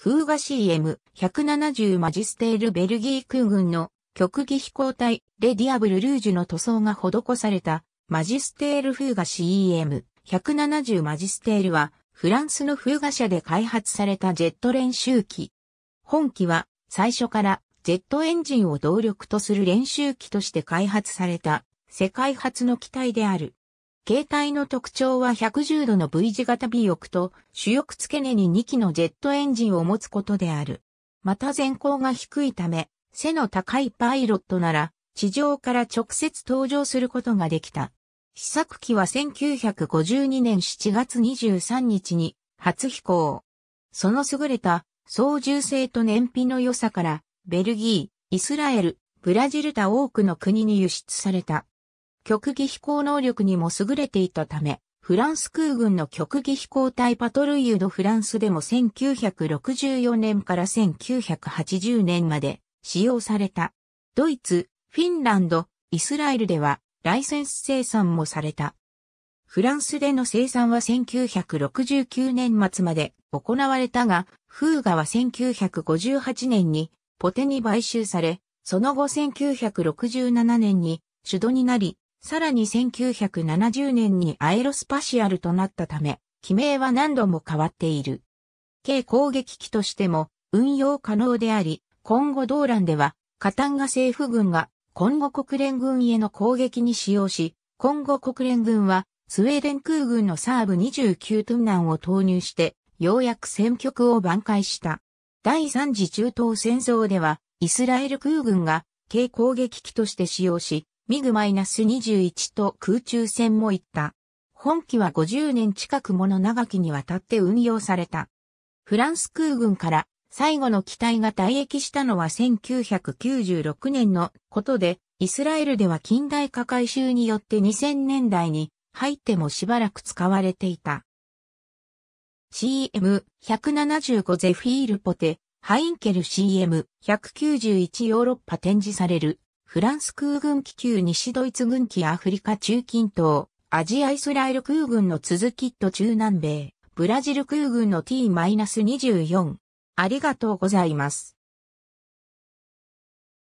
フーガ CM170 マジステールベルギー空軍の極技飛行隊レディアブルルージュの塗装が施されたマジステールフーガ c m 1 7 0マジステールはフランスのフーガ社で開発されたジェット練習機。本機は最初からジェットエンジンを動力とする練習機として開発された世界初の機体である。携帯の特徴は110度の V 字型 B 翼と主翼付け根に2機のジェットエンジンを持つことである。また前高が低いため、背の高いパイロットなら地上から直接登場することができた。試作機は1952年7月23日に初飛行。その優れた操縦性と燃費の良さから、ベルギー、イスラエル、ブラジルと多くの国に輸出された。極技飛行能力にも優れていたため、フランス空軍の極技飛行隊パトルイユ・ド・フランスでも1964年から1980年まで使用された。ドイツ、フィンランド、イスラエルではライセンス生産もされた。フランスでの生産は1969年末まで行われたが、フーガは1958年にポテに買収され、その後1967年に主導になり、さらに1970年にアエロスパシアルとなったため、機名は何度も変わっている。軽攻撃機としても運用可能であり、今後動乱では、カタンガ政府軍が今後国連軍への攻撃に使用し、今後国連軍はスウェーデン空軍のサーブ29トゥンナンを投入して、ようやく戦局を挽回した。第三次中東戦争では、イスラエル空軍が軽攻撃機として使用し、ミグ -21 と空中戦も行った。本機は50年近くもの長きにわたって運用された。フランス空軍から最後の機体が退役したのは1996年のことで、イスラエルでは近代化改修によって2000年代に入ってもしばらく使われていた。CM175 ゼフィールポテ、ハインケル CM191 ヨーロッパ展示されるフランス空軍気球西ドイツ軍機アフリカ中近東、アジアイスラエル空軍の続きと中南米、ブラジル空軍の T-24。ありがとうございます。